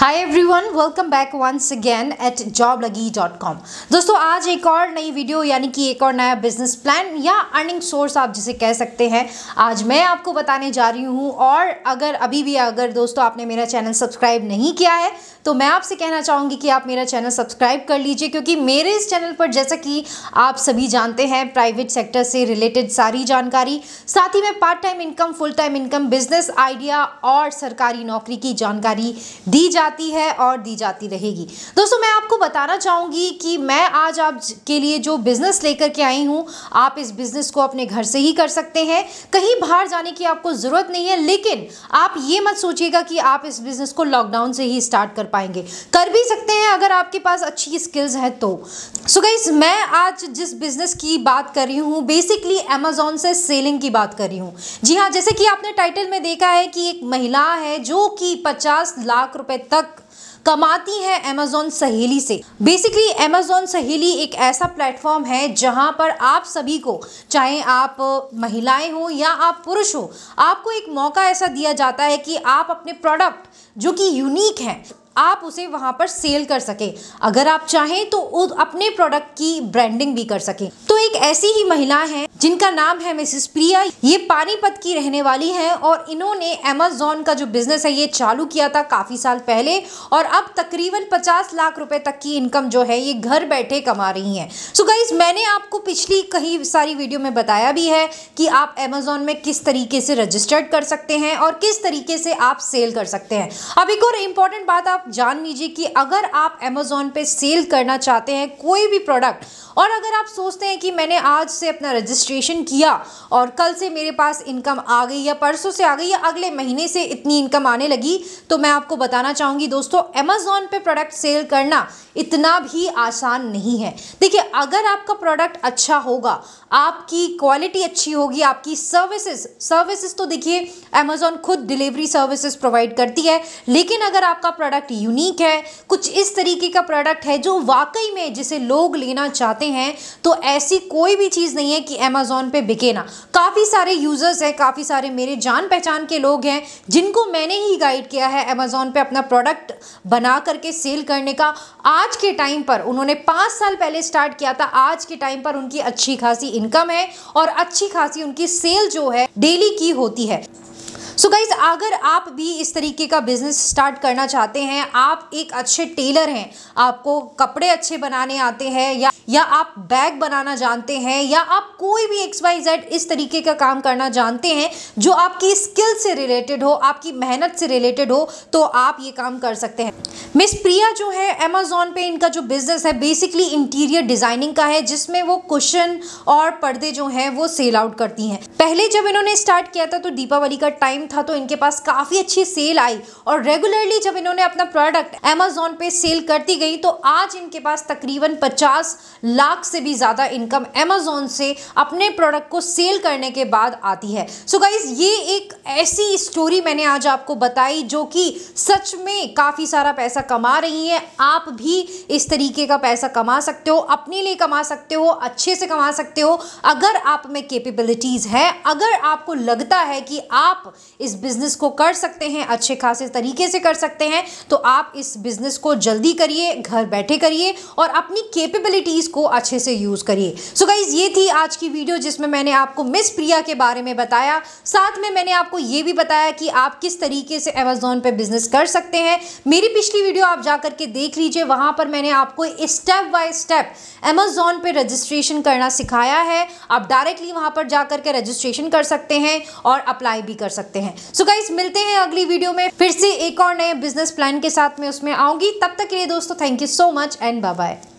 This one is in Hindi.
hi everyone welcome back once again at job Lagi dot com दोस्तों आज एक और नई वीडियो यानी कि एक और नया बिजनेस प्लान या अर्निंग सोर्स आप जिसे कह सकते हैं आज मैं आपको बताने जा रही हूँ और अगर अभी भी अगर दोस्तों आपने मेरा चैनल सब्सक्राइब नहीं किया है तो मैं आपसे कहना चाहूँगी कि आप मेरा चैनल सब्सक्राइब कर लीजिए क्योंकि मेरे इस चैनल पर जैसा कि आप सभी जानते हैं प्राइवेट सेक्टर से रिलेटेड सारी जानकारी साथ ही में part time income full time income business idea और सरकारी नौकरी की जानकारी दी जा जाती है और दी जाती रहेगी दोस्तों मैं आपको बताना चाहूँगी कि मैं आज के लिए जो बिज़नेस लेकर के आई हूँ आप इस बिज़नेस को अपने घर से ही कर सकते हैं कहीं बाहर जाने की आपको ज़रूरत नहीं है लेकिन आप ये मत सोचिएगा कि आप इस बिज़नेस को लॉकडाउन से ही स्टार्ट कर पाएंगे कर भी सकते हैं अगर आपके पास अच्छी स्किल्स हैं तो सो so गाइज मैं आज जिस बिज़नेस की बात कर रही हूँ बेसिकली अमेजोन से सेलिंग की बात कर रही हूँ जी हाँ जैसे कि आपने टाइटल में देखा है कि एक महिला है जो कि 50 लाख रुपए तक कमाती है अमेजोन सहेली से बेसिकली अमेजोन सहेली एक ऐसा प्लेटफॉर्म है जहां पर आप सभी को चाहे आप महिलाएं हो या आप पुरुष हो आपको एक मौका ऐसा दिया जाता है कि आप अपने प्रोडक्ट जो कि यूनिक हैं आप उसे वहाँ पर सेल कर सकें अगर आप चाहें तो अपने प्रोडक्ट की ब्रांडिंग भी कर सकें तो एक ऐसी ही महिला है जिनका नाम है मिसेस प्रिया ये पानीपत की रहने वाली हैं और इन्होंने अमेजोन का जो बिजनेस है ये चालू किया था काफ़ी साल पहले और अब तकरीबन 50 लाख रुपए तक की इनकम जो है ये घर बैठे कमा रही हैं सो गाइज मैंने आपको पिछली कई सारी वीडियो में बताया भी है कि आप अमेजोन में किस तरीके से रजिस्टर्ड कर सकते हैं और किस तरीके से आप सेल कर सकते हैं अब एक और इंपॉर्टेंट बात आप जान लीजिए कि अगर आप अमेज़ोन पे सेल करना चाहते हैं कोई भी प्रोडक्ट और अगर आप सोचते हैं कि मैंने आज से अपना रजिस्ट्रेशन किया और कल से मेरे पास इनकम आ गई या परसों से आ गई या अगले महीने से इतनी इनकम आने लगी तो मैं आपको बताना चाहूँगी दोस्तों अमेज़ोन पर प्रोडक्ट सेल करना इतना भी आसान नहीं है देखिए अगर आपका प्रोडक्ट अच्छा होगा आपकी क्वालिटी अच्छी होगी आपकी सर्विसेज सर्विसेज तो देखिए अमेजोन खुद डिलीवरी सर्विसेज प्रोवाइड करती है लेकिन अगर आपका प्रोडक्ट यूनिक है कुछ इस तरीके का प्रोडक्ट है जो वाकई में जिसे लोग लेना चाहते हैं तो ऐसी कोई भी चीज़ नहीं है कि अमेज़ोन पे बिके ना काफ़ी सारे यूज़र्स हैं काफ़ी सारे मेरे जान पहचान के लोग हैं जिनको मैंने ही गाइड किया है अमेज़ोन पे अपना प्रोडक्ट बना करके सेल करने का आज के टाइम पर उन्होंने पाँच साल पहले स्टार्ट किया था आज के टाइम पर उनकी अच्छी खासी इनकम है और अच्छी खासी उनकी सेल जो है डेली की होती है सो so गाइज अगर आप भी इस तरीके का बिजनेस स्टार्ट करना चाहते हैं आप एक अच्छे टेलर हैं आपको कपड़े अच्छे बनाने आते हैं या या आप बैग बनाना जानते हैं या आप कोई भी एक्स वाई जेड इस तरीके का काम करना जानते हैं जो आपकी स्किल से रिलेटेड हो आपकी मेहनत से रिलेटेड हो तो आप ये काम कर सकते हैं मिस प्रिया जो है अमेजोन पे इनका जो बिज़नेस है बेसिकली इंटीरियर डिज़ाइनिंग का है जिसमें वो कुशन और पर्दे जो हैं वो सेल आउट करती हैं पहले जब इन्होंने स्टार्ट किया था तो दीपावली का टाइम था तो इनके पास काफ़ी अच्छी सेल आई और रेगुलरली जब इन्होंने अपना प्रोडक्ट अमेजोन पे सेल करती गई तो आज इनके पास तकरीबन पचास लाख से भी ज़्यादा इनकम अमेजोन से अपने प्रोडक्ट को सेल करने के बाद आती है सो so गाइज ये एक ऐसी स्टोरी मैंने आज आपको बताई जो कि सच में काफ़ी सारा पैसा कमा रही है आप भी इस तरीके का पैसा कमा सकते हो अपने लिए कमा सकते हो अच्छे से कमा सकते हो अगर आप में केपेबिलिटीज है अगर आपको लगता है कि आप इस बिज़नेस को कर सकते हैं अच्छे खासे तरीके से कर सकते हैं तो आप इस बिज़नेस को जल्दी करिए घर बैठे करिए और अपनी केपेबिलिटीज चीज़ को अच्छे से यूज़ करिए सो गाइज़ ये थी आज की वीडियो जिसमें मैंने आपको मिस प्रिया के बारे में बताया साथ में मैंने आपको ये भी बताया कि आप किस तरीके से अमेज़ोन पर बिज़नेस कर सकते हैं मेरी पिछली वीडियो आप जा करके देख लीजिए वहाँ पर मैंने आपको स्टेप बाय स्टेप अमेज़ोन पर रजिस्ट्रेशन करना सिखाया है आप डायरेक्टली वहाँ पर जा करके रजिस्ट्रेशन कर सकते हैं और अप्लाई भी कर सकते हैं सो so गाइज मिलते हैं अगली वीडियो में फिर से एक और नए बिजनेस प्लान के साथ में उसमें आऊंगी तब तक के लिए दोस्तों thank you so much and bye bye